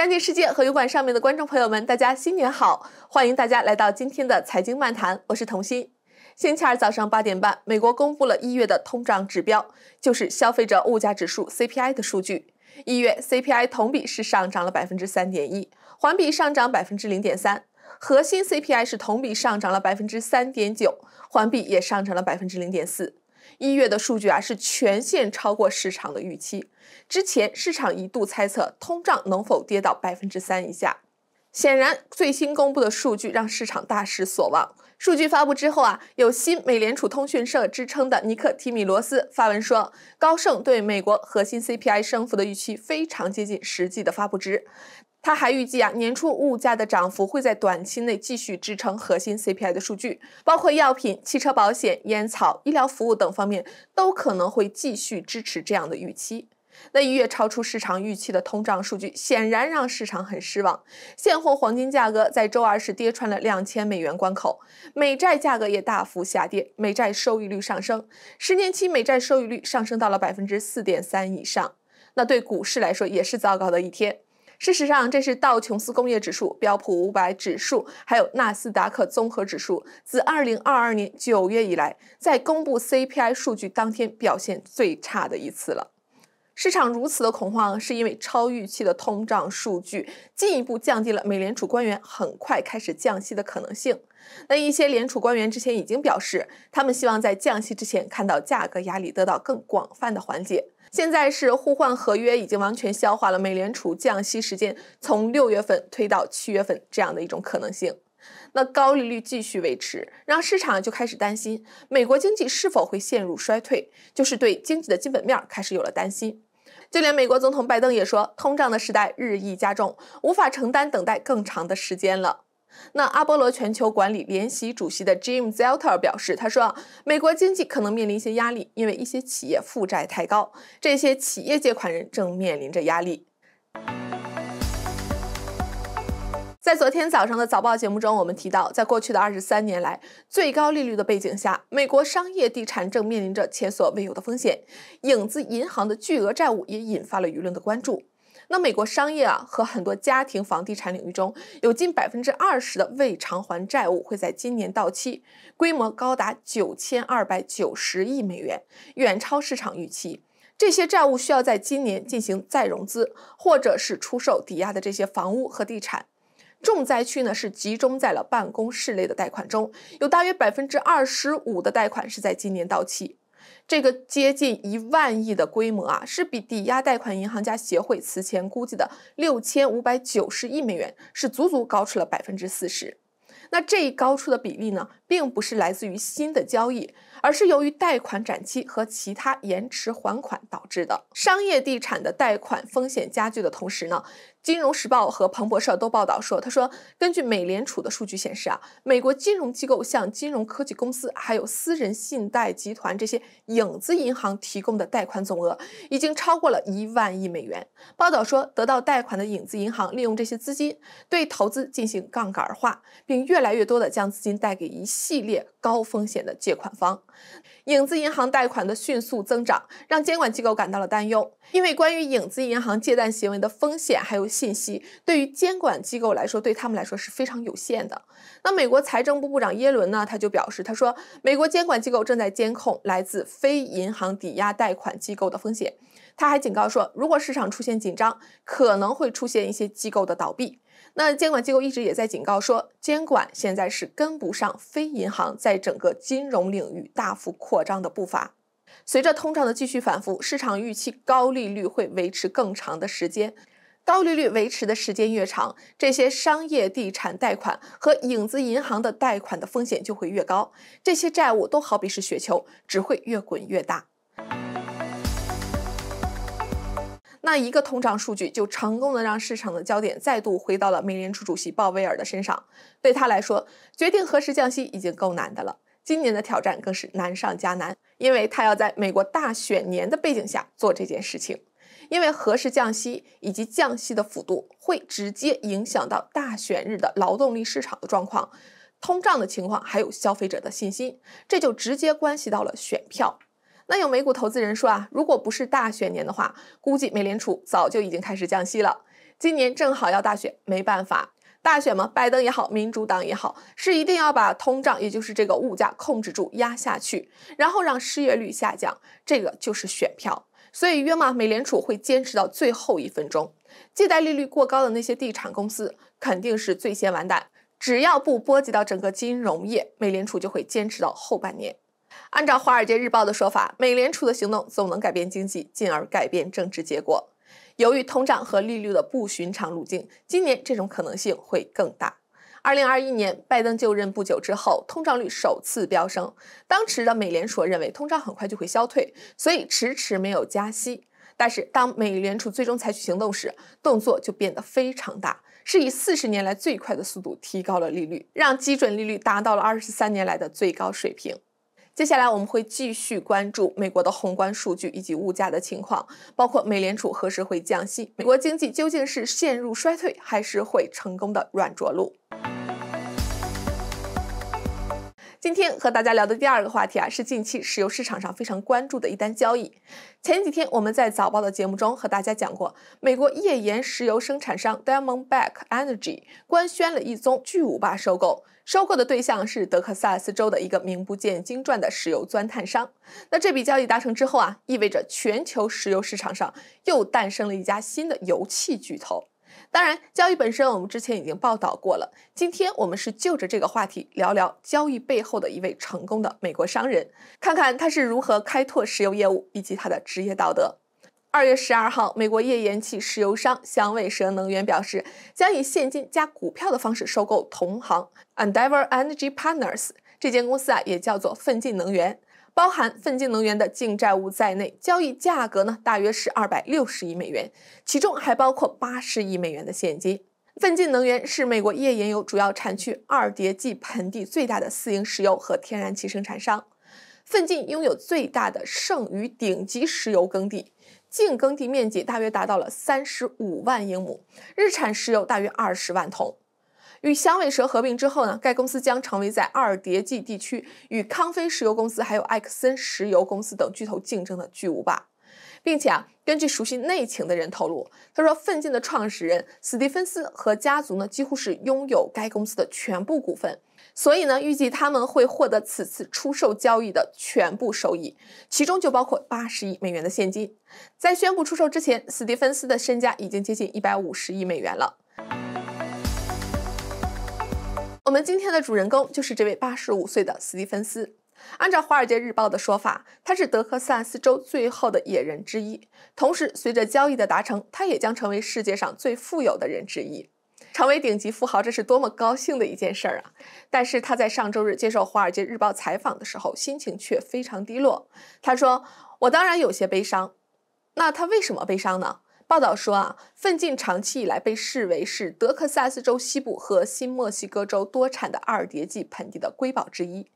《财经世界》和油管上面的观众朋友们，大家新年好！欢迎大家来到今天的财经漫谈，我是童心。星期二早上八点半，美国公布了一月的通胀指标，就是消费者物价指数 CPI 的数据。一月 CPI 同比是上涨了百分之三点一，环比上涨百分之零点三；核心 CPI 是同比上涨了百分之三点九，环比也上涨了百分之零点四。一月的数据啊是全线超过市场的预期。之前市场一度猜测通胀能否跌到百分之三以下，显然最新公布的数据让市场大失所望。数据发布之后啊，有新美联储通讯社之称的尼克·提米罗斯发文说，高盛对美国核心 CPI 升幅的预期非常接近实际的发布值。他还预计啊，年初物价的涨幅会在短期内继续支撑核心 CPI 的数据，包括药品、汽车、保险、烟草、医疗服务等方面都可能会继续支持这样的预期。那一月超出市场预期的通胀数据显然让市场很失望。现货黄金价格在周二是跌穿了两千美元关口，美债价格也大幅下跌，美债收益率上升，十年期美债收益率上升到了百分之四点三以上。那对股市来说也是糟糕的一天。事实上，这是道琼斯工业指数、标普五百指数，还有纳斯达克综合指数自2022年9月以来，在公布 CPI 数据当天表现最差的一次了。市场如此的恐慌，是因为超预期的通胀数据进一步降低了美联储官员很快开始降息的可能性。那一些联储官员之前已经表示，他们希望在降息之前看到价格压力得到更广泛的缓解。现在是互换合约已经完全消化了，美联储降息时间从六月份推到七月份这样的一种可能性。那高利率继续维持，让市场就开始担心美国经济是否会陷入衰退，就是对经济的基本面开始有了担心。就连美国总统拜登也说，通胀的时代日益加重，无法承担等待更长的时间了。那阿波罗全球管理联席主席的 Jim Zelter 表示，他说：“美国经济可能面临一些压力，因为一些企业负债太高，这些企业借款人正面临着压力。”在昨天早上的早报节目中，我们提到，在过去的二十三年来，最高利率的背景下，美国商业地产正面临着前所未有的风险，影子银行的巨额债务也引发了舆论的关注。那美国商业啊和很多家庭房地产领域中有近百分之二十的未偿还债务会在今年到期，规模高达九千二百九十亿美元，远超市场预期。这些债务需要在今年进行再融资，或者是出售抵押的这些房屋和地产。重灾区呢是集中在了办公室类的贷款中，有大约百分之二十五的贷款是在今年到期。这个接近一万亿的规模啊，是比抵押贷款银行家协会此前估计的六千五百九十亿美元，是足足高出了百分之四十。那这一高出的比例呢，并不是来自于新的交易，而是由于贷款展期和其他延迟还款导致的。商业地产的贷款风险加剧的同时呢，金融时报和彭博社都报道说，他说，根据美联储的数据显示啊，美国金融机构向金融科技公司还有私人信贷集团这些影子银行提供的贷款总额已经超过了一万亿美元。报道说，得到贷款的影子银行利用这些资金对投资进行杠杆化，并越。越来越多的将资金贷给一系列高风险的借款方，影子银行贷款的迅速增长让监管机构感到了担忧，因为关于影子银行借贷行为的风险还有信息，对于监管机构来说，对他们来说是非常有限的。那美国财政部部长耶伦呢，他就表示，他说美国监管机构正在监控来自非银行抵押贷款机构的风险，他还警告说，如果市场出现紧张，可能会出现一些机构的倒闭。那监管机构一直也在警告说，监管现在是跟不上非银行在整个金融领域大幅扩张的步伐。随着通胀的继续反复，市场预期高利率会维持更长的时间。高利率维持的时间越长，这些商业地产贷款和影子银行的贷款的风险就会越高。这些债务都好比是雪球，只会越滚越大。那一个通胀数据就成功的让市场的焦点再度回到了美联储主席鲍威尔的身上。对他来说，决定何时降息已经够难的了，今年的挑战更是难上加难，因为他要在美国大选年的背景下做这件事情。因为何时降息以及降息的幅度会直接影响到大选日的劳动力市场的状况、通胀的情况，还有消费者的信心，这就直接关系到了选票。那有美股投资人说啊，如果不是大选年的话，估计美联储早就已经开始降息了。今年正好要大选，没办法，大选嘛，拜登也好，民主党也好，是一定要把通胀，也就是这个物价控制住、压下去，然后让失业率下降，这个就是选票。所以约嘛，美联储会坚持到最后一分钟。借贷利率过高的那些地产公司肯定是最先完蛋，只要不波及到整个金融业，美联储就会坚持到后半年。按照《华尔街日报》的说法，美联储的行动总能改变经济，进而改变政治结果。由于通胀和利率的不寻常路径，今年这种可能性会更大。二零二一年，拜登就任不久之后，通胀率首次飙升。当时的美联储认为通胀很快就会消退，所以迟迟没有加息。但是当美联储最终采取行动时，动作就变得非常大，是以四十年来最快的速度提高了利率，让基准利率达到了二十三年来的最高水平。接下来我们会继续关注美国的宏观数据以及物价的情况，包括美联储何时会降息，美国经济究竟是陷入衰退，还是会成功的软着陆？今天和大家聊的第二个话题啊，是近期石油市场上非常关注的一单交易。前几天我们在早报的节目中和大家讲过，美国页岩石油生产商 d a m o n Bank Energy 官宣了一宗巨无霸收购，收购的对象是德克萨斯州的一个名不见经传的石油钻探商。那这笔交易达成之后啊，意味着全球石油市场上又诞生了一家新的油气巨头。当然，交易本身我们之前已经报道过了。今天我们是就着这个话题聊聊交易背后的一位成功的美国商人，看看他是如何开拓石油业务以及他的职业道德。二月十二号，美国页岩气石油商响尾蛇能源表示，将以现金加股票的方式收购同行 Endeavor Energy Partners 这间公司啊，也叫做奋进能源。包含奋进能源的净债务在内，交易价格呢大约是二百六十亿美元，其中还包括八十亿美元的现金。奋进能源是美国页岩油主要产区二叠纪盆地最大的私营石油和天然气生产商。奋进拥有最大的剩余顶级石油耕地，净耕地面积大约达到了三十五万英亩，日产石油大约二十万桶。与响尾蛇合并之后呢，该公司将成为在二叠纪地区与康菲石油公司、还有埃克森石油公司等巨头竞争的巨无霸，并且啊，根据熟悉内情的人透露，他说奋进的创始人史蒂芬斯和家族呢，几乎是拥有该公司的全部股份，所以呢，预计他们会获得此次出售交易的全部收益，其中就包括八十亿美元的现金。在宣布出售之前，史蒂芬斯的身家已经接近一百五十亿美元了。我们今天的主人公就是这位85岁的斯蒂芬斯。按照《华尔街日报》的说法，他是德克萨斯州最后的野人之一。同时，随着交易的达成，他也将成为世界上最富有的人之一，成为顶级富豪，这是多么高兴的一件事儿啊！但是他在上周日接受《华尔街日报》采访的时候，心情却非常低落。他说：“我当然有些悲伤。”那他为什么悲伤呢？报道说啊，奋进长期以来被视为是德克萨斯州西部和新墨西哥州多产的二叠纪盆地的瑰宝之一。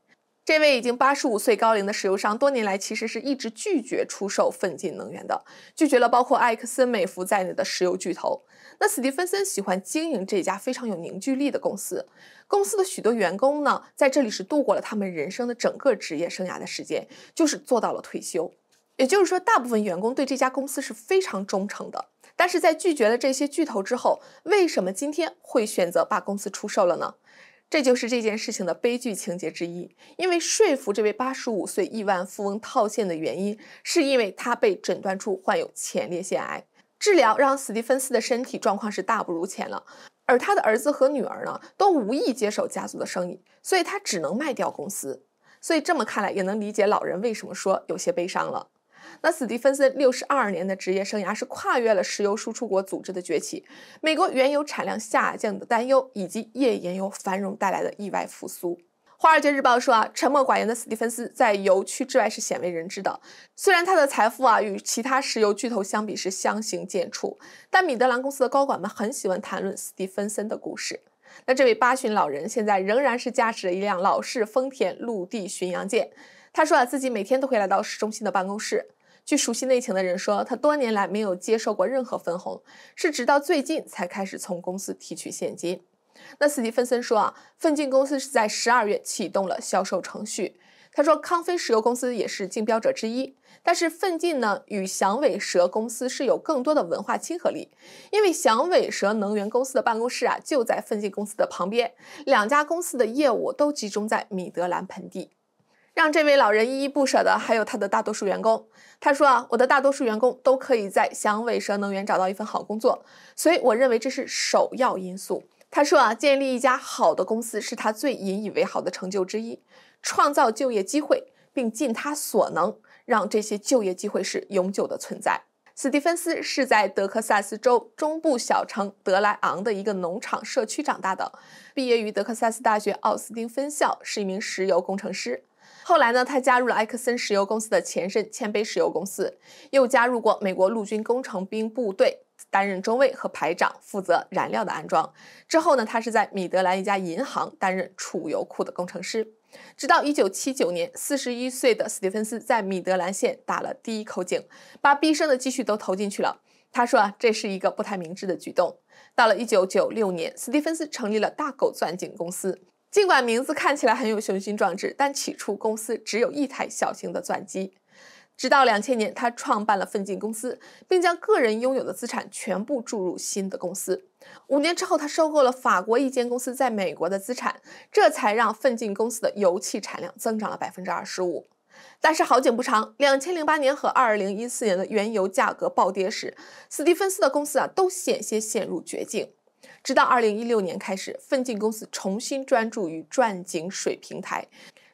这位已经八十五岁高龄的石油商，多年来其实是一直拒绝出售奋进能源的，拒绝了包括埃克森美孚在内的石油巨头。那史蒂芬森喜欢经营这家非常有凝聚力的公司，公司的许多员工呢，在这里是度过了他们人生的整个职业生涯的时间，就是做到了退休。也就是说，大部分员工对这家公司是非常忠诚的。但是在拒绝了这些巨头之后，为什么今天会选择把公司出售了呢？这就是这件事情的悲剧情节之一。因为说服这位八十五岁亿万富翁套现的原因，是因为他被诊断出患有前列腺癌，治疗让史蒂芬斯的身体状况是大不如前了。而他的儿子和女儿呢，都无意接手家族的生意，所以他只能卖掉公司。所以这么看来，也能理解老人为什么说有些悲伤了。那史蒂芬森六十二年的职业生涯是跨越了石油输出国组织的崛起、美国原油产量下降的担忧以及页岩油繁荣带来的意外复苏。《华尔街日报》说啊，沉默寡言的史蒂芬斯在油区之外是鲜为人知的。虽然他的财富啊与其他石油巨头相比是相形见绌，但米德兰公司的高管们很喜欢谈论史蒂芬森的故事。那这位八旬老人现在仍然是驾驶着一辆老式丰田陆地巡洋舰。他说啊，自己每天都会来到市中心的办公室。据熟悉内情的人说，他多年来没有接受过任何分红，是直到最近才开始从公司提取现金。那斯蒂芬森说啊，奋进公司是在十二月启动了销售程序。他说，康菲石油公司也是竞标者之一，但是奋进呢与响尾蛇公司是有更多的文化亲和力，因为响尾蛇能源公司的办公室啊就在奋进公司的旁边，两家公司的业务都集中在米德兰盆地。让这位老人依依不舍的，还有他的大多数员工。他说啊，我的大多数员工都可以在响尾蛇能源找到一份好工作，所以我认为这是首要因素。他说啊，建立一家好的公司是他最引以为豪的成就之一，创造就业机会，并尽他所能让这些就业机会是永久的存在。斯蒂芬斯是在德克萨斯州中部小城德莱昂的一个农场社区长大的，毕业于德克萨斯大学奥斯汀分校，是一名石油工程师。后来呢，他加入了埃克森石油公司的前身谦卑石油公司，又加入过美国陆军工程兵部队，担任中尉和排长，负责燃料的安装。之后呢，他是在米德兰一家银行担任储油库的工程师，直到1979年，41岁的史蒂芬斯在米德兰县打了第一口井，把毕生的积蓄都投进去了。他说啊，这是一个不太明智的举动。到了1996年，史蒂芬斯成立了大狗钻井公司。尽管名字看起来很有雄心壮志，但起初公司只有一台小型的钻机。直到两千年，他创办了奋进公司，并将个人拥有的资产全部注入新的公司。五年之后，他收购了法国一间公司在美国的资产，这才让奋进公司的油气产量增长了百分之二十五。但是好景不长，两千零八年和二零一四年的原油价格暴跌时，史蒂芬斯的公司啊都险些陷入绝境。直到二零一六年开始，奋进公司重新专注于钻井水平台。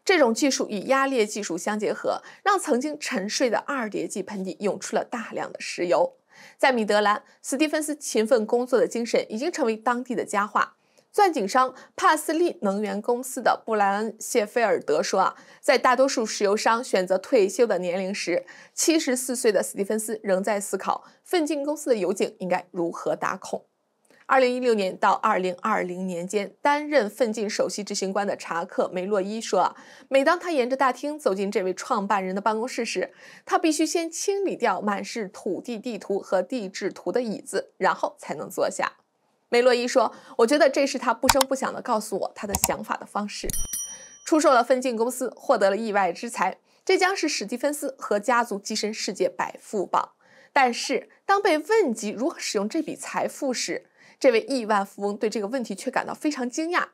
这种技术与压裂技术相结合，让曾经沉睡的二叠纪盆地涌出了大量的石油。在米德兰，斯蒂芬斯勤奋工作的精神已经成为当地的佳话。钻井商帕斯利能源公司的布莱恩·谢菲尔德说：“啊，在大多数石油商选择退休的年龄时，七十四岁的斯蒂芬斯仍在思考奋进公司的油井应该如何打孔。”二零一六年到二零二零年间担任奋进首席执行官的查克·梅洛伊说：“啊，每当他沿着大厅走进这位创办人的办公室时，他必须先清理掉满是土地地图和地质图的椅子，然后才能坐下。”梅洛伊说：“我觉得这是他不声不响地告诉我他的想法的方式。”出售了奋进公司，获得了意外之财，这将是史蒂芬斯和家族跻身世界百富榜。但是，当被问及如何使用这笔财富时，这位亿万富翁对这个问题却感到非常惊讶，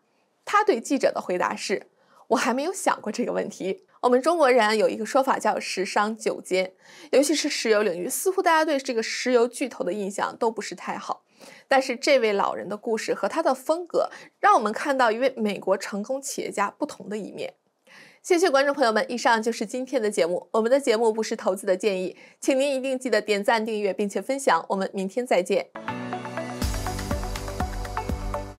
他对记者的回答是：“我还没有想过这个问题。”我们中国人有一个说法叫“十商九奸”，尤其是石油领域，似乎大家对这个石油巨头的印象都不是太好。但是这位老人的故事和他的风格，让我们看到一位美国成功企业家不同的一面。谢谢观众朋友们，以上就是今天的节目。我们的节目不是投资的建议，请您一定记得点赞、订阅并且分享。我们明天再见。